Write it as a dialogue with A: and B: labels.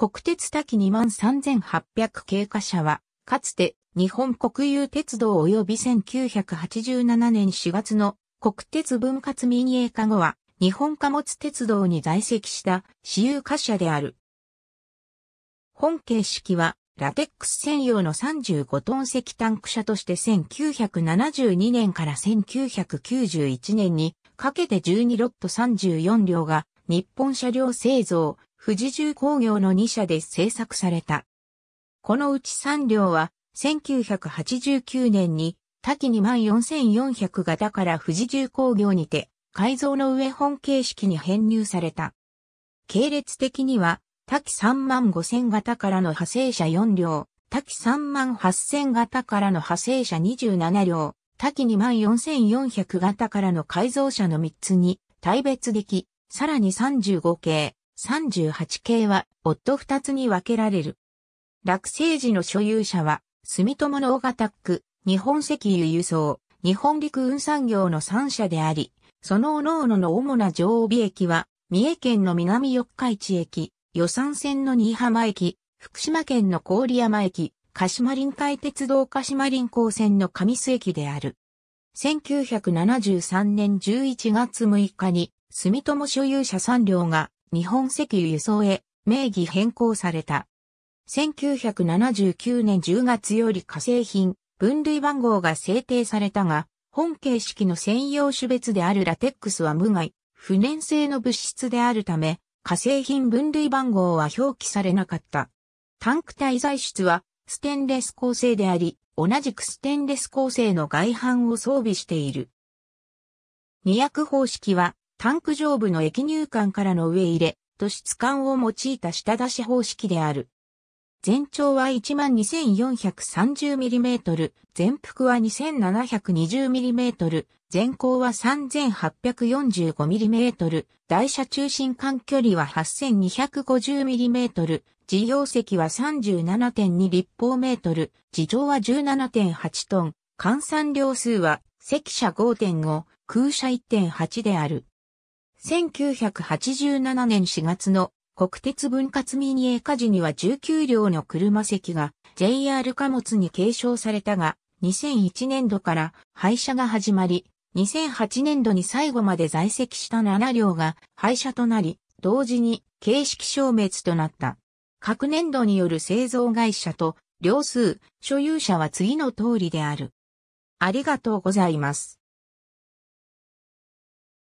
A: 国鉄滝23800経過車は、かつて日本国有鉄道及び1987年4月の国鉄分割民営化後は、日本貨物鉄道に在籍した私有貨車である。本形式は、ラテックス専用の35トン石タンク車として1972年から1991年にかけて12ロット34両が日本車両製造富士重工業の2社で製作された。このうち3両は、1989年に、多岐2万4400型から富士重工業にて、改造の上本形式に編入された。系列的には、多岐3万5000型からの派生車4両、多岐3万8000型からの派生車27両、多岐2万4400型からの改造車の3つに、大別でき、さらに35系、38系は、夫2つに分けられる。落成時の所有者は、住友の大型区、日本石油輸送、日本陸運産業の3社であり、その各々の主な常備駅は、三重県の南四日市駅、予算線の新居浜駅、福島県の郡山駅、鹿島臨海鉄道鹿島臨港線の上須駅である。1973年11月6日に、住友所有者3両が日本石油輸送へ名義変更された。1979年10月より化成品、分類番号が制定されたが、本形式の専用種別であるラテックスは無害、不燃性の物質であるため、化成品分類番号は表記されなかった。タンク体材質はステンレス構成であり、同じくステンレス構成の外板を装備している。二役方式はタンク上部の液入管からの上入れ、と質管を用いた下出し方式である。全長は 12,430mm、全幅は 2,720mm、全高は 3,845mm、台車中心間距離は 8,250mm、事業席は37.2立方メートル、地上は17.8トン、換算量数は、席車5.5、空車1.8である。1987年4月の国鉄分割民営化時には19両の車席が JR 貨物に継承されたが、2001年度から廃車が始まり、2008年度に最後まで在籍した7両が廃車となり、同時に形式消滅となった。各年度による製造会社と両数、所有者は次の通りである。ありがとうございます。